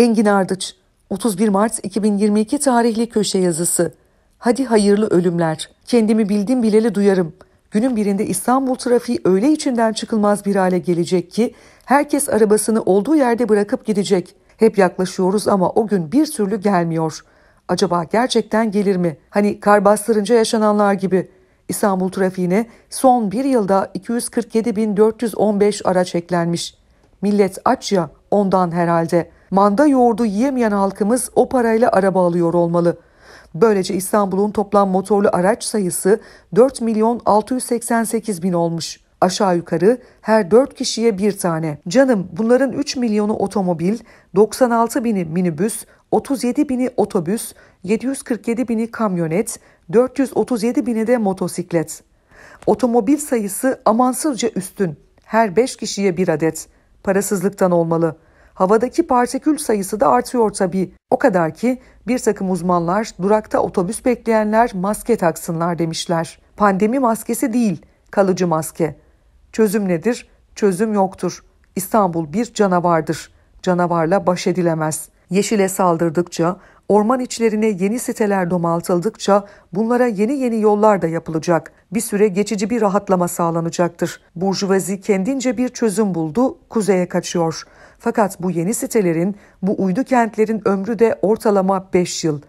Engin Ardıç 31 Mart 2022 tarihli köşe yazısı. Hadi hayırlı ölümler. Kendimi bildim bileli duyarım. Günün birinde İstanbul trafiği öyle içinden çıkılmaz bir hale gelecek ki herkes arabasını olduğu yerde bırakıp gidecek. Hep yaklaşıyoruz ama o gün bir türlü gelmiyor. Acaba gerçekten gelir mi? Hani kar bastırınca yaşananlar gibi. İstanbul trafiğine son bir yılda 247.415 araç eklenmiş. Millet aç ya ondan herhalde.'' Manda yoğurdu yiyemeyen halkımız o parayla araba alıyor olmalı. Böylece İstanbul'un toplam motorlu araç sayısı 4 milyon 688 bin olmuş. Aşağı yukarı her 4 kişiye bir tane. Canım bunların 3 milyonu otomobil, 96 bini minibüs, 37 bini otobüs, 747 bini kamyonet, 437 bini de motosiklet. Otomobil sayısı amansızca üstün. Her 5 kişiye bir adet. Parasızlıktan olmalı.'' Havadaki partikül sayısı da artıyor tabii. O kadar ki bir takım uzmanlar durakta otobüs bekleyenler maske taksınlar demişler. Pandemi maskesi değil, kalıcı maske. Çözüm nedir? Çözüm yoktur. İstanbul bir canavardır. Canavarla baş edilemez.'' Yeşile saldırdıkça, orman içlerine yeni siteler domaltıldıkça bunlara yeni yeni yollar da yapılacak. Bir süre geçici bir rahatlama sağlanacaktır. Burjuvazi kendince bir çözüm buldu, kuzeye kaçıyor. Fakat bu yeni sitelerin, bu uydu kentlerin ömrü de ortalama 5 yıl.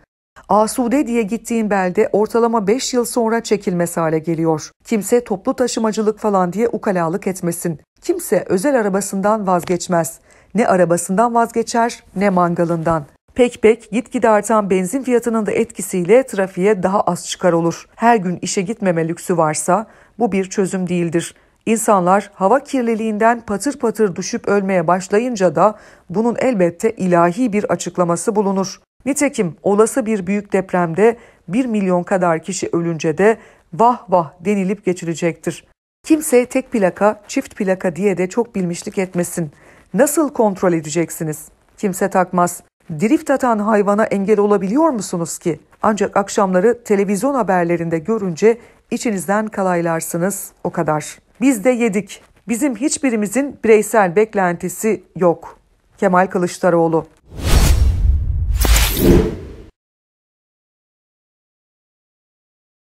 Asude diye gittiğim belde ortalama 5 yıl sonra çekilmez hale geliyor. Kimse toplu taşımacılık falan diye ukalalık etmesin. Kimse özel arabasından vazgeçmez. Ne arabasından vazgeçer ne mangalından. Pek pek gitgide artan benzin fiyatının da etkisiyle trafiğe daha az çıkar olur. Her gün işe gitmeme lüksü varsa bu bir çözüm değildir. İnsanlar hava kirliliğinden patır patır düşüp ölmeye başlayınca da bunun elbette ilahi bir açıklaması bulunur. Nitekim olası bir büyük depremde 1 milyon kadar kişi ölünce de vah vah denilip geçilecektir. Kimse tek plaka, çift plaka diye de çok bilmişlik etmesin nasıl kontrol edeceksiniz? Kimse takmaz. Drift atan hayvana engel olabiliyor musunuz ki? Ancak akşamları televizyon haberlerinde görünce içinizden kalaylarsınız o kadar. Biz de yedik. Bizim hiçbirimizin bireysel beklentisi yok. Kemal Kılıçdaroğlu